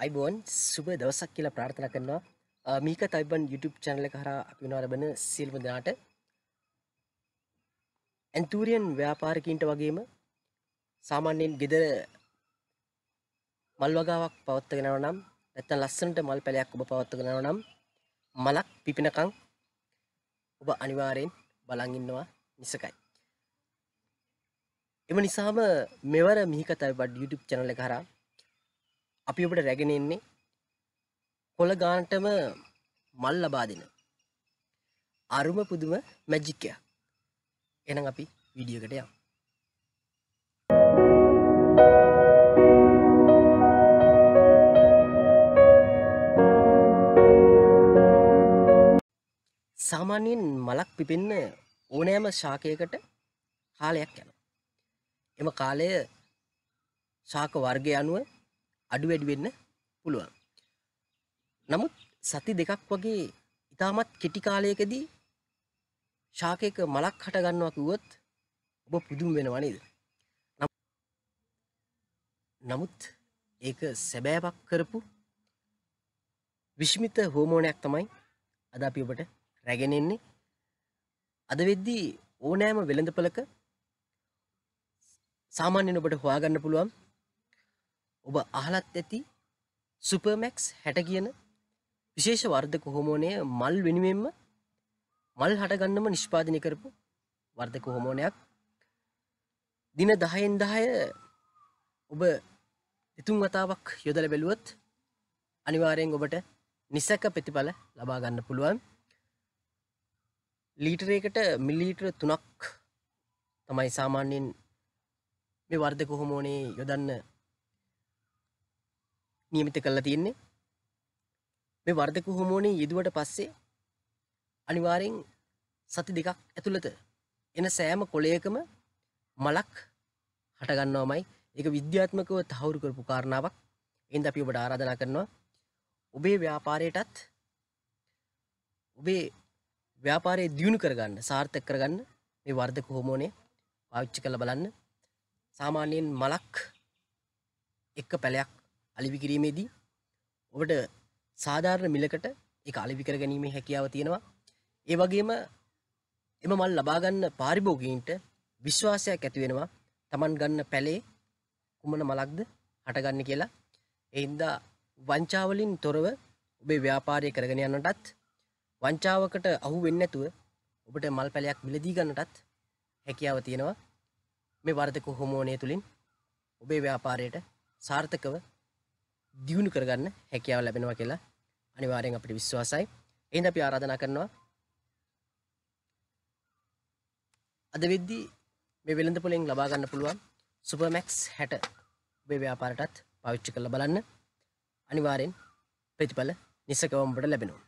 අයිබෝන් සුබ දවසක් කියලා ප්‍රාර්ථන කරනවා මීක තයිබන් YouTube channel එක හරහා අපි වෙනවා ලබන සියලුම දෙනාට ඇන්තූරියන් ව්‍යාපාරිකයින්ට වගේම සාමාන්‍යයෙන් ගෙදර මල් වගාවක් පවත්වාගෙන යනවා නම් නැත්නම් ලස්සනට මල් පැලයක් ඔබ පවත්වාගෙන යනවා නම් මලක් පිපිනකම් ඔබ අනිවාර්යෙන් බලන් ඉන්නවා නිසකයි එම නිසාම මෙවර මීක තයිබන් YouTube channel එක හරහා අපි ඔබට රැගෙන එන්නේ කොළ ගානටම මල් ලබා දෙන අරුම පුදුම මැජික් එකක්. එහෙනම් අපි වීඩියෝ එකට යමු. සාමාන්‍යයෙන් මලක් පිපෙන්න ඕනෑම ශාකයකට කාලයක් යනවා. එම කාලය ශාක වර්ගය අනුව අඩු වැඩි වෙන්න පුළුවන්. නමුත් සති දෙකක් වගේ ඉතාමත් කෙටි කාලයකදී ශාකයක මලක් හට ගන්නවා කිව්වොත් ඔබ පුදුම වෙනවා නේද? නමුත් ඒක සැබෑවක් කරපු විශ්මිත හෝමෝනයක් තමයි අද අපි ඔබට රැගෙන එන්නේ. අද වෙද්දී ඕනෑම වෙළඳපළක සාමාන්‍යයෙන් ඔබට හොයාගන්න පුළුවන් ඔබ අහලත් ඇති සුපර්මැක්ස් හැට කියන විශේෂ වර්ධක හොමෝනය මල් වෙනුවෙන්ම මල් හටගන්නම නිෂ්පාදනය කරපු වර්ධක හොමෝනයක් දින දහයෙන් දහය ඔබ එතුන් වතාවක් යොදල බැලුවොත් අනිවාරයෙන් ඔබට නිසැක ප්‍රතිඵල ලබා ගන්න පුළුවන් ලීටරයකට මිල්ලීටර තුනක් තමයි සාමාන්‍යයෙන් මේ වර්ධක හොමෝනේ යොදන්න නියමිත කරලා තියෙන්නේ. මේ වර්ධක හෝමෝනේ යෙදුවට පස්සේ අනිවාර්යෙන් සති දෙකක් ඇතුළත එන සෑම කොළයකම මලක් හට ගන්නවමයි. ඒක විද්‍යාත්මකව තහවුරු කරපු කාරණාවක්. එහෙනම් අපි ඔබට ආරාධනා කරනවා ඔබේ ව්‍යාපාරයටත් ඔබේ ව්‍යාපාරය දියුණු කරගන්න සාර්ථක කරගන්න මේ වර්ධක හෝමෝනේ පාවිච්චි කරලා බලන්න. සාමාන්‍යයෙන් මලක් එක්ක පැලයක් අලිවි කිරීමේදී ඔබට සාධාරණ මිලකට එක අලිවි කර ගැනීමේ හැකියාව තියෙනවා ඒ වගේම එම මල් ලබාගන්න පාරිභෝගීන්ට විශ්වාසයක් ඇතිවෙනවා තමන් ගන්න පැලේ කුමන මලක්ද හටගන්න කියලා එහින්දා වංචාවලින් තොරව ඔබේ ව්‍යාපාරය කරගෙන යන්නටත් වංචාවකට අහු වෙන්න ඇතුව ඔබට මල් පැලයක් මිලදී ගන්නටත් හැකියාව තියෙනවා මේ වර්ධක හොමෝනය තුළින් ඔබේ ව්‍යාපාරයට සාර්ථකව දියුණු කරගන්න හැකියාව ලැබෙනවා කියලා අනිවාර්යෙන් අපිට විශ්වාසයි. එහෙනම් අපි ආරාධනා කරනවා අද වෙද්දී මේ වෙළඳ පොලෙන් ලබා ගන්න පුළුවන් සුපර්මැක්ස් 60 ඔබේ ව්‍යාපාරයටත් පාවිච්චි කරලා බලන්න. අනිවාර්යෙන් ප්‍රතිඵල නිසකවම ඔබට ලැබෙනවා.